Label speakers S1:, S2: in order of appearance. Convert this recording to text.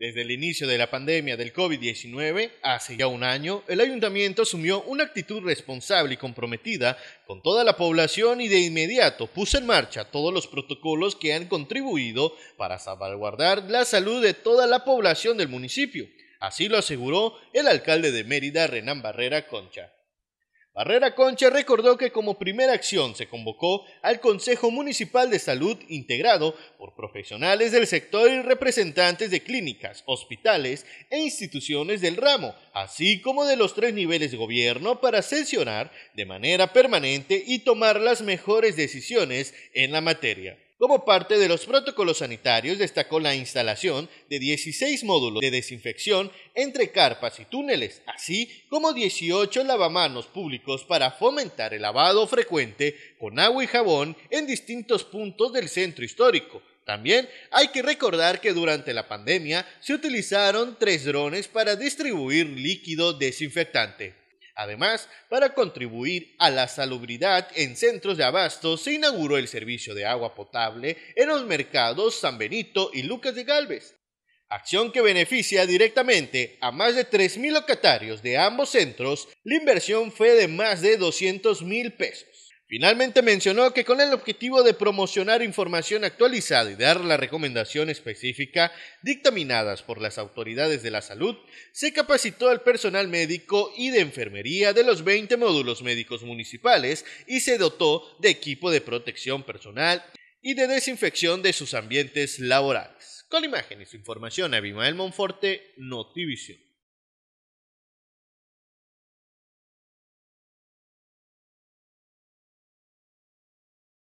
S1: Desde el inicio de la pandemia del COVID-19, hace ya un año, el ayuntamiento asumió una actitud responsable y comprometida con toda la población y de inmediato puso en marcha todos los protocolos que han contribuido para salvaguardar la salud de toda la población del municipio. Así lo aseguró el alcalde de Mérida, Renán Barrera Concha. Barrera Concha recordó que como primera acción se convocó al Consejo Municipal de Salud integrado por profesionales del sector y representantes de clínicas, hospitales e instituciones del ramo, así como de los tres niveles de gobierno para sesionar de manera permanente y tomar las mejores decisiones en la materia. Como parte de los protocolos sanitarios, destacó la instalación de 16 módulos de desinfección entre carpas y túneles, así como 18 lavamanos públicos para fomentar el lavado frecuente con agua y jabón en distintos puntos del centro histórico. También hay que recordar que durante la pandemia se utilizaron tres drones para distribuir líquido desinfectante. Además, para contribuir a la salubridad en centros de abasto, se inauguró el servicio de agua potable en los mercados San Benito y Lucas de Galvez, acción que beneficia directamente a más de 3.000 locatarios de ambos centros. La inversión fue de más de 200 mil pesos. Finalmente mencionó que con el objetivo de promocionar información actualizada y dar la recomendación específica dictaminadas por las autoridades de la salud, se capacitó al personal médico y de enfermería de los 20 módulos médicos municipales y se dotó de equipo de protección personal y de desinfección de sus ambientes laborales. Con imágenes, e información, Abimael Monforte, Notivision.